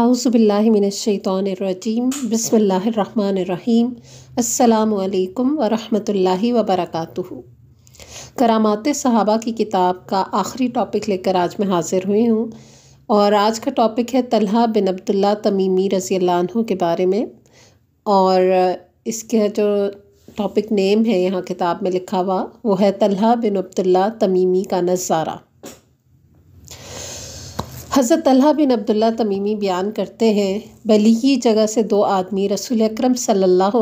आउज़बिल्लिमिनशैतरजीम बसमीम अल्लाम वरहमतुल्लाहि वबरकातुहु करामात सहाबा की किताब का आखिरी टॉपिक लेकर आज मैं हाज़िर हुई हूँ और आज का टॉपिक है तलहा बिन अब्दुल्ला तमीमी रज़ी अल्लाह के बारे में और इसके जो टॉपिक नेम है यहाँ किताब में लिखा हुआ वो है तलहा बिन अब्दुल्ला तमीमी का नज़ारा हज़रत अल्लाह बिन अब्दुल्ला तमीमी बयान करते हैं बली की जगह से दो आदमी रसूल अक्रम सल्लल्लाहु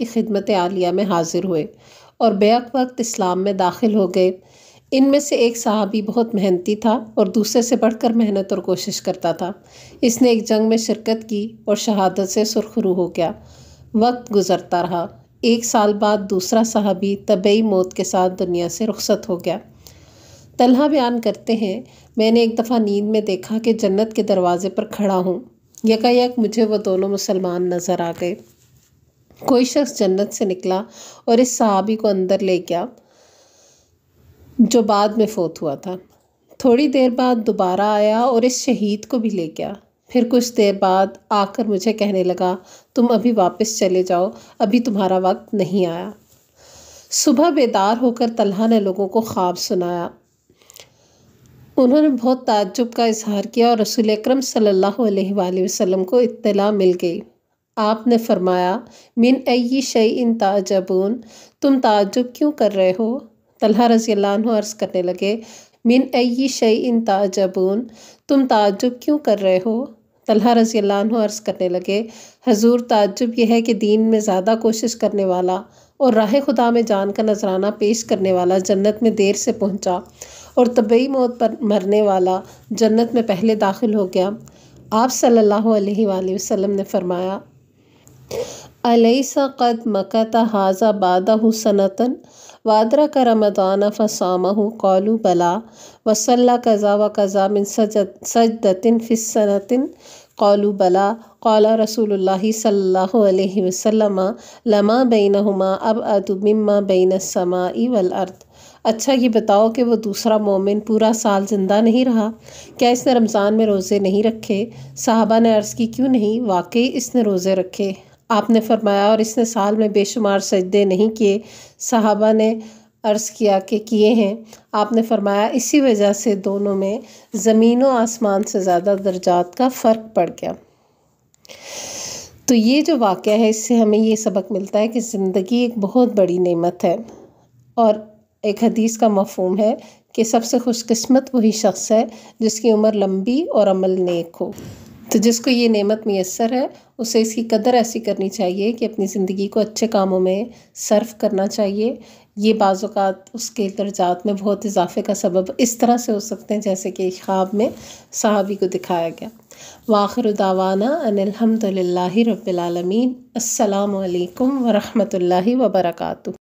की खिदमत आलिया में हाजिर हुए और बेक वक्त इस्लाम में दाखिल हो गए इनमें से एक सहाबी बहुत मेहनती था और दूसरे से बढ़कर मेहनत और कोशिश करता था इसने एक जंग में शिरकत की और शहादत से सुरखरू हो गया वक्त गुजरता रहा एक साल बाद दूसरा साहबी तबई मौत के साथ दुनिया से रुखसत हो गया तलहा बयान करते हैं मैंने एक दफ़ा नींद में देखा कि जन्नत के दरवाज़े पर खड़ा हूँ यकायक मुझे वह दोनों मुसलमान नज़र आ गए कोई शख्स जन्नत से निकला और इस सहाबी को अंदर ले गया जो बाद में फोत हुआ था थोड़ी देर बाद दोबारा आया और इस शहीद को भी ले गया फिर कुछ देर बाद आकर मुझे कहने लगा तुम अभी वापस चले जाओ अभी तुम्हारा वक्त नहीं आया सुबह बेदार होकर तलहा ने लोगों को ख्वाब सुनाया उन्होंने बहुत ताज्जुब का इजहार किया और रसूल अक्रम वसल्लम को इत्तला मिल गई आपने फरमाया मिन अई शई इन ताजबून तुम ताज्जुब क्यों कर रहे हो तलहा रजी अर्ज़ करने लगे मिन अई शई इन ताजबून तुम ताज्जुब क्यों कर रहे हो तलहा रजी अर्ज़ करने लगे हजूर ताज्जुब यह है कि दीन में ज़्यादा कोशिश करने वाला और राह खुदा में जान का नजराना पेश करने वाला जन्नत में देर से पहुँचा और तबई मौत पर मरने वाला जन्नत में पहले दाखिल हो गया आप सल्लल्लाहु अलैहि वसल्लम ने फरमाया अलैसा कद मकत हाजा बादा सनतन वादरा का रमदान फ़साम कौलू बला वसल्ला कज़ा व कज़ा मिन सजदतिन फ़िसनतिन कौलू बला कौला रसूल सल्लल्लाहु अलैहि वसल्लम लमा हुमा अब अदुमिमा बेन समा वल अर्द अच्छा ये बताओ कि वो दूसरा मोमिन पूरा साल ज़िंदा नहीं रहा क्या इसने रमज़ान में रोज़े नहीं रखे साहबा ने अर्ज़ की क्यों नहीं वाकई इसने रोज़े रखे आपने फरमाया और इसने साल में बेशुमार सजदे नहीं किए साहबा ने अर्ज़ किया कि किए हैं आपने फरमाया इसी वजह से दोनों में ज़मीन व आसमान से ज़्यादा दर्जात का फ़र्क पड़ गया तो ये जो वाक़ है इससे हमें ये सबक मिलता है कि ज़िंदगी एक बहुत बड़ी नेमत है और एक हदीस का मफहम है कि सबसे खुशकस्मत वही शख्स है जिसकी उम्र लंबी और अमल नेक हो तो जिसको ये नेमत मैसर है उसे इसकी कदर ऐसी करनी चाहिए कि अपनी ज़िंदगी को अच्छे कामों में सर्व करना चाहिए ये बाज़ात उसके दर्जात में बहुत इजाफे का सबब इस तरह से हो सकते हैं जैसे कि ख्वाब में साहबी को दिखाया गया वाखर दावाना अनिलहमदिल्ला रबालमीन असलकम वरहमल वबरकू